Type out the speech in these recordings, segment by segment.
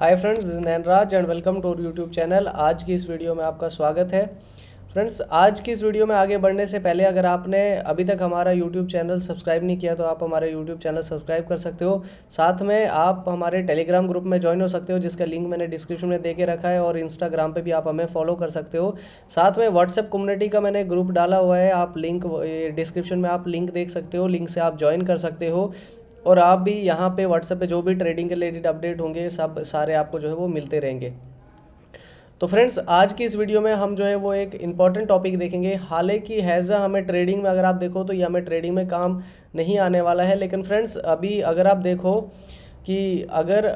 hi friends Nainraj and welcome to YouTube channel आज की इस वीडियो में आपका स्वागत है फ्रेंड्स आज की इस वीडियो में आगे बढ़ने से पहले अगर आपने अभी तक हमारा यूट्यूब चैनल सब्सक्राइब नहीं किया तो आप हमारे यूट्यूब चैनल सब्सक्राइब कर सकते हो साथ में आप हमारे टेलीग्राम ग्रुप में ज्वाइन हो सकते हो जिसका लिंक मैंने डिस्क्रिप्शन में दे के रखा है और इंस्टाग्राम पर भी आप हमें फॉलो कर सकते हो साथ में व्हाट्सएप कम्युनिटी का मैंने ग्रुप डाला हुआ है आप लिंक डिस्क्रिप्शन में आप लिंक देख सकते हो लिंक से आप ज्वाइन कर सकते हो और आप भी यहाँ पे व्हाट्सएप पे जो भी ट्रेडिंग के रिलेटेड अपडेट होंगे सब सारे आपको जो है वो मिलते रहेंगे तो फ्रेंड्स आज की इस वीडियो में हम जो है वो एक इम्पॉर्टेंट टॉपिक देखेंगे हालांकि हैज़ हमें ट्रेडिंग में अगर आप देखो तो ये हमें ट्रेडिंग में काम नहीं आने वाला है लेकिन फ्रेंड्स अभी अगर आप देखो कि अगर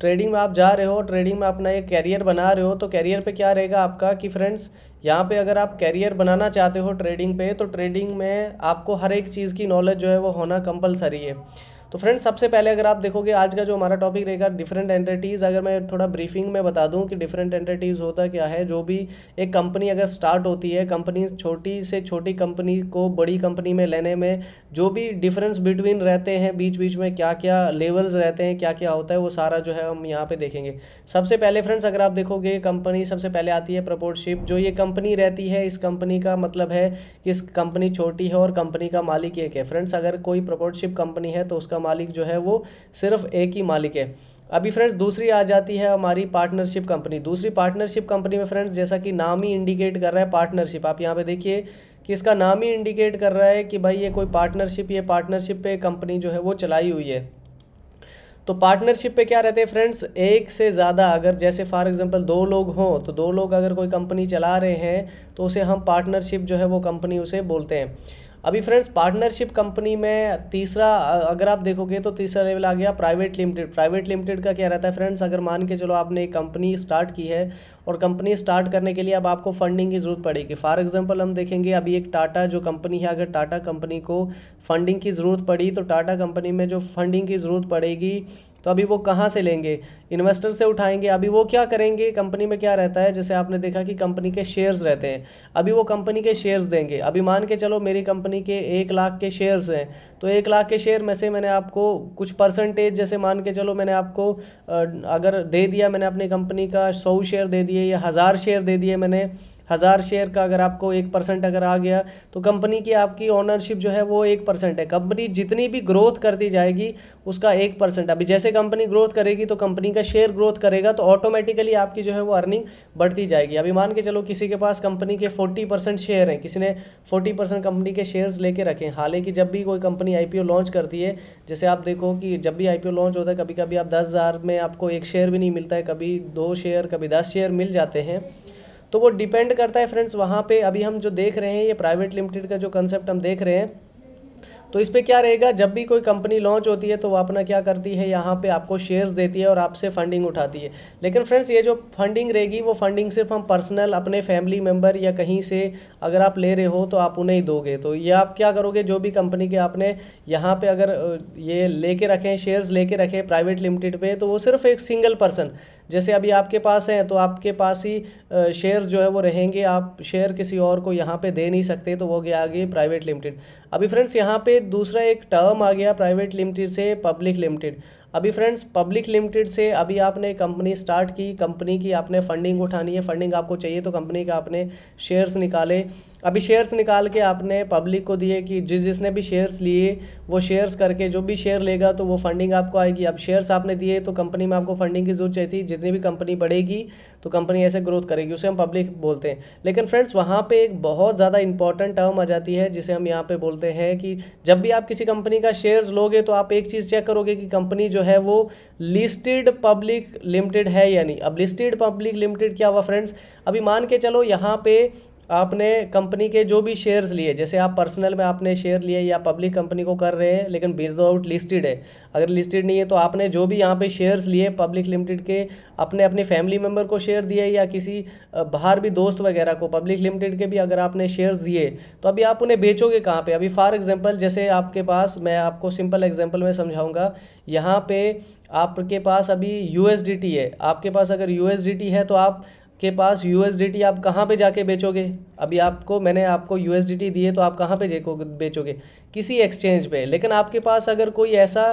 ट्रेडिंग में आप जा रहे हो ट्रेडिंग में अपना एक कैरियर बना रहे हो तो कैरियर पे क्या रहेगा आपका कि फ्रेंड्स यहाँ पे अगर आप कैरियर बनाना चाहते हो ट्रेडिंग पे तो ट्रेडिंग में आपको हर एक चीज़ की नॉलेज जो है वो होना कंपलसरी है तो फ्रेंड्स सबसे पहले अगर आप देखोगे आज का जो हमारा टॉपिक रहेगा डिफरेंट एंटिटीज़ अगर मैं थोड़ा ब्रीफिंग में बता दूं कि डिफरेंट एंटिटीज़ होता क्या है जो भी एक कंपनी अगर स्टार्ट होती है कंपनी छोटी से छोटी कंपनी को बड़ी कंपनी में लेने में जो भी डिफरेंस बिटवीन रहते हैं बीच बीच में क्या क्या लेवल्स रहते हैं क्या क्या होता है वो सारा जो है हम यहाँ पर देखेंगे सबसे पहले फ्रेंड्स अगर आप देखोगे कंपनी सबसे पहले आती है प्रपोर्टशिप जो ये कंपनी रहती है इस कंपनी का मतलब है कि इस कंपनी छोटी है और कंपनी का मालिक एक है फ्रेंड्स अगर कोई प्रपोर्टशिप कंपनी है तो उसका उसका मालिक जो है वो सिर्फ एक ही मालिक है अभी फ्रेंड्स दूसरी आ जाती है हमारी पार्टनरशिप कंपनी दूसरी पार्टनरशिप कंपनी में फ्रेंड्स जैसा कि नाम ही इंडिकेट कर रहा है पार्टनरशिप आप यहाँ पे देखिए कि इसका नाम ही इंडिकेट कर रहा है कि भाई ये कोई पार्टनरशिप ये पार्टनरशिप पे कंपनी जो है वो चलाई हुई है तो पार्टनरशिप पे क्या रहते हैं फ्रेंड्स एक से ज़्यादा अगर जैसे फॉर एग्जांपल दो लोग हों तो दो लोग अगर कोई कंपनी चला रहे हैं तो उसे हम पार्टनरशिप जो है वो कंपनी उसे बोलते हैं अभी फ्रेंड्स पार्टनरशिप कंपनी में तीसरा अगर आप देखोगे तो तीसरा लेवल आ गया प्राइवेट लिमिटेड प्राइवेट लिमिटेड का क्या रहता है फ्रेंड्स अगर मान के चलो आपने एक कंपनी स्टार्ट की है और कंपनी स्टार्ट करने के लिए अब आपको फंडिंग की ज़रूरत पड़ेगी फॉर एग्जांपल हम देखेंगे अभी एक टाटा जो कंपनी है अगर टाटा कंपनी को फंडिंग की ज़रूरत पड़ी तो टाटा कंपनी में जो फंडिंग की ज़रूरत पड़ेगी तो अभी वो कहाँ से लेंगे इन्वेस्टर से उठाएंगे अभी वो क्या करेंगे कंपनी में क्या रहता है जैसे आपने देखा कि कंपनी के शेयर्स रहते हैं अभी वो कंपनी के शेयर्स देंगे अभी मान के चलो मेरी कंपनी के एक लाख के शेयर्स हैं तो एक लाख के शेयर में से मैंने आपको कुछ परसेंटेज जैसे मान के चलो मैंने आपको अगर दे दिया मैंने अपनी कंपनी का सौ शेयर दे दिए या हज़ार शेयर दे दिए मैंने हज़ार शेयर का अगर आपको एक परसेंट अगर आ गया तो कंपनी की आपकी ओनरशिप जो है वो एक परसेंट है कंपनी जितनी भी ग्रोथ करती जाएगी उसका एक परसेंट अभी जैसे कंपनी ग्रोथ करेगी तो कंपनी का शेयर ग्रोथ करेगा तो ऑटोमेटिकली आपकी जो है वो अर्निंग बढ़ती जाएगी अभी मान के चलो किसी के पास कंपनी के फोर्टी परसेंट शेयर हैं किसी ने फोर्टी परसेंट कंपनी के शेयर्स लेके रखे हैं हालांकि जब भी कोई कंपनी आई लॉन्च करती है जैसे आप देखो कि जब भी आई लॉन्च होता है कभी कभी आप दस हज़ार में आपको एक शेयर भी नहीं मिलता है कभी दो शेयर कभी दस शेयर मिल जाते हैं तो वो डिपेंड करता है फ्रेंड्स वहाँ पे अभी हम जो देख रहे हैं ये प्राइवेट लिमिटेड का जो कंसेप्ट हम देख रहे हैं तो इस पर क्या रहेगा जब भी कोई कंपनी लॉन्च होती है तो वो अपना क्या करती है यहाँ पे आपको शेयर्स देती है और आपसे फंडिंग उठाती है लेकिन फ्रेंड्स ये जो फंडिंग रहेगी वो फंडिंग सिर्फ हम पर्सनल अपने फैमिली मेम्बर या कहीं से अगर आप ले रहे हो तो आप उन्हें ही दोगे तो ये आप क्या करोगे जो भी कंपनी के आपने यहाँ पर अगर ये ले रखें शेयर्स ले रखें प्राइवेट लिमिटेड पर तो वो सिर्फ एक सिंगल पर्सन जैसे अभी आपके पास हैं तो आपके पास ही शेयर जो है वो रहेंगे आप शेयर किसी और को यहाँ पे दे नहीं सकते तो वो गया आगे प्राइवेट लिमिटेड अभी फ्रेंड्स यहाँ पे दूसरा एक टर्म आ गया प्राइवेट लिमिटेड से पब्लिक लिमिटेड अभी फ्रेंड्स पब्लिक लिमिटेड से अभी आपने कंपनी स्टार्ट की कंपनी की आपने फंडिंग उठानी है फंडिंग आपको चाहिए तो कंपनी का आपने शेयर्स निकाले अभी शेयर्स निकाल के आपने पब्लिक को दिए कि जिस जिसने भी शेयर्स लिए वो शेयर्स करके जो भी शेयर लेगा तो वो फंडिंग आपको आएगी अब शेयर्स आपने दिए तो कंपनी में आपको फंडिंग की जरूरत चाहिए जितनी भी कंपनी बढ़ेगी तो कंपनी ऐसे ग्रोथ करेगी उसे हम पब्लिक बोलते हैं लेकिन फ्रेंड्स वहाँ पर एक बहुत ज़्यादा इंपॉर्टेंट टर्म आ जाती है जिसे हम यहाँ पर बोलते हैं कि जब भी आप किसी कंपनी का शेयर्स लोगे तो आप एक चीज़ चेक करोगे कि कंपनी जो है वो लिस्टेड पब्लिक लिमिटेड है या नहीं अब लिस्टेड पब्लिक लिमिटेड क्या हुआ फ्रेंड्स अभी मान के चलो यहाँ पे आपने कंपनी के जो भी शेयर्स लिए जैसे आप पर्सनल में आपने शेयर लिए या पब्लिक कंपनी को कर रहे हैं लेकिन विदाउट लिस्टेड है अगर लिस्टेड नहीं है तो आपने जो भी यहाँ पे शेयर्स लिए पब्लिक लिमिटेड के अपने अपने फैमिली मेम्बर को शेयर दिए या किसी बाहर भी दोस्त वगैरह को पब्लिक लिमिटेड के भी अगर आपने शेयर्स दिए तो अभी आप उन्हें बेचोगे कहाँ पर अभी फॉर एग्जाम्पल जैसे आपके पास मैं आपको सिंपल एग्जाम्पल में समझाऊँगा यहाँ पर आपके पास अभी यू है आपके पास अगर यू है तो आप के पास यू आप कहाँ पे जाके बेचोगे अभी आपको मैंने आपको यू दिए तो आप कहाँ पे देखोगे बेचोगे किसी एक्सचेंज पे लेकिन आपके पास अगर कोई ऐसा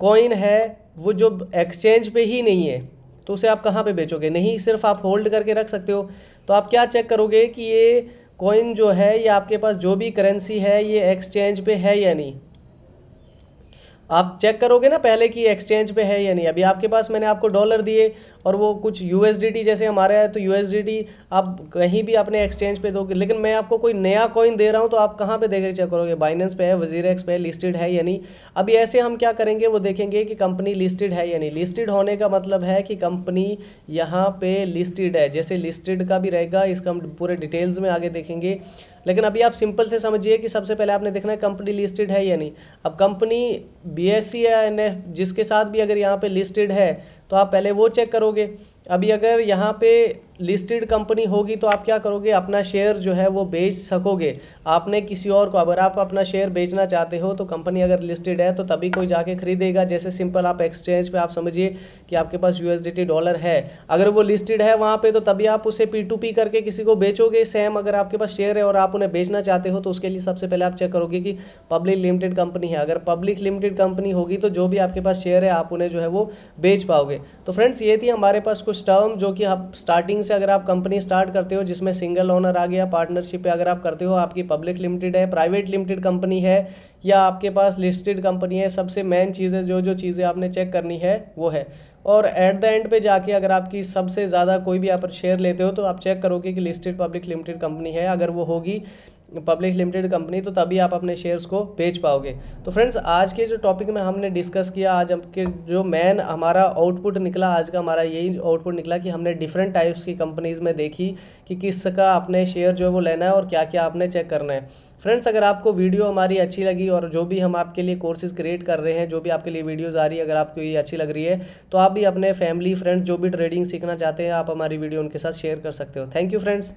कॉइन है वो जो एक्सचेंज पे ही नहीं है तो उसे आप कहाँ पे बेचोगे नहीं सिर्फ आप होल्ड करके रख सकते हो तो आप क्या चेक करोगे कि ये कॉइन जो है ये आपके पास जो भी करेंसी है ये एक्सचेंज पे है या नहीं आप चेक करोगे ना पहले कि एक्सचेंज पे है या नहीं अभी आपके पास मैंने आपको डॉलर दिए और वो कुछ यू जैसे हमारे है तो यू आप कहीं भी अपने एक्सचेंज पे दोगे लेकिन मैं आपको कोई नया कॉइन दे रहा हूँ तो आप कहाँ पे देख चेक करोगे बाइनेंस पे है वजीर एक्स पे है लिस्टेड है या नहीं अभी ऐसे हम क्या करेंगे वो देखेंगे कि कंपनी लिस्टेड है या नहीं लिस्टेड होने का मतलब है कि कंपनी यहाँ पे लिस्टेड है जैसे लिस्टेड का भी रहेगा इसका हम पूरे डिटेल्स में आगे देखेंगे लेकिन अभी आप सिंपल से समझिए कि सबसे पहले आपने देखना है कंपनी लिस्टेड है या नहीं अब कंपनी बी एस सी या एन एफ जिसके साथ भी अगर यहाँ पे लिस्टेड है तो आप पहले वो चेक करोगे अभी अगर यहाँ पे लिस्टेड कंपनी होगी तो आप क्या करोगे अपना शेयर जो है वो बेच सकोगे आपने किसी और को अगर आप अपना शेयर बेचना चाहते हो तो कंपनी अगर लिस्टेड है तो तभी कोई जाके खरीदेगा जैसे सिंपल आप एक्सचेंज पे आप समझिए कि आपके पास यूएसडीटी डॉलर है अगर वो लिस्टेड है वहाँ पे तो तभी आप उसे पी टू पी करके किसी को बेचोगे सेम अगर आपके पास शेयर है और आप उन्हें बेचना चाहते हो तो उसके लिए सबसे पहले आप चेक करोगे कि पब्लिक लिमिटेड कंपनी है अगर पब्लिक लिमिटेड कंपनी होगी तो जो भी आपके पास शेयर है आप उन्हें जो है वो बेच पाओगे तो फ्रेंड्स ये थी हमारे पास कुछ टर्म जो कि आप स्टार्टिंग से अगर आप कंपनी स्टार्ट करते हो जिसमें सिंगल ओनर आ गया पार्टनरशिप अगर आप करते हो आपकी पब्लिक लिमिटेड है प्राइवेट लिमिटेड कंपनी है या आपके पास लिस्टेड कंपनी है सबसे मेन चीज़ें जो जो चीज़ें आपने चेक करनी है वो है और एट द एंड पे जाके अगर आपकी सबसे ज़्यादा कोई भी आप शेयर लेते हो तो आप चेक करोगे कि लिस्टेड पब्लिक लिमिटेड कंपनी है अगर वो होगी पब्लिक लिमिटेड कंपनी तो तभी आप अपने शेयर्स को बेच पाओगे तो फ्रेंड्स आज के जो टॉपिक में हमने डिस्कस किया आज के जो मेन हमारा आउटपुट निकला आज का हमारा यही आउटपुट निकला कि हमने डिफरेंट टाइप्स की कंपनीज़ में देखी कि किसका अपने शेयर जो है वो लेना है और क्या क्या आपने चेक करना है फ्रेंड्स अगर आपको वीडियो हमारी अच्छी लगी और जो भी हम आपके लिए कोर्सेज क्रिएट कर रहे हैं जो भी आपके लिए वीडियोज़ आ रही है अगर आपको ये अच्छी लग रही है तो आप भी अपने फैमिली फ्रेंड्स जो भी ट्रेडिंग सीखना चाहते हैं आप हमारी वीडियो उनके साथ शेयर कर सकते हो थैंक यू फ्रेंड्स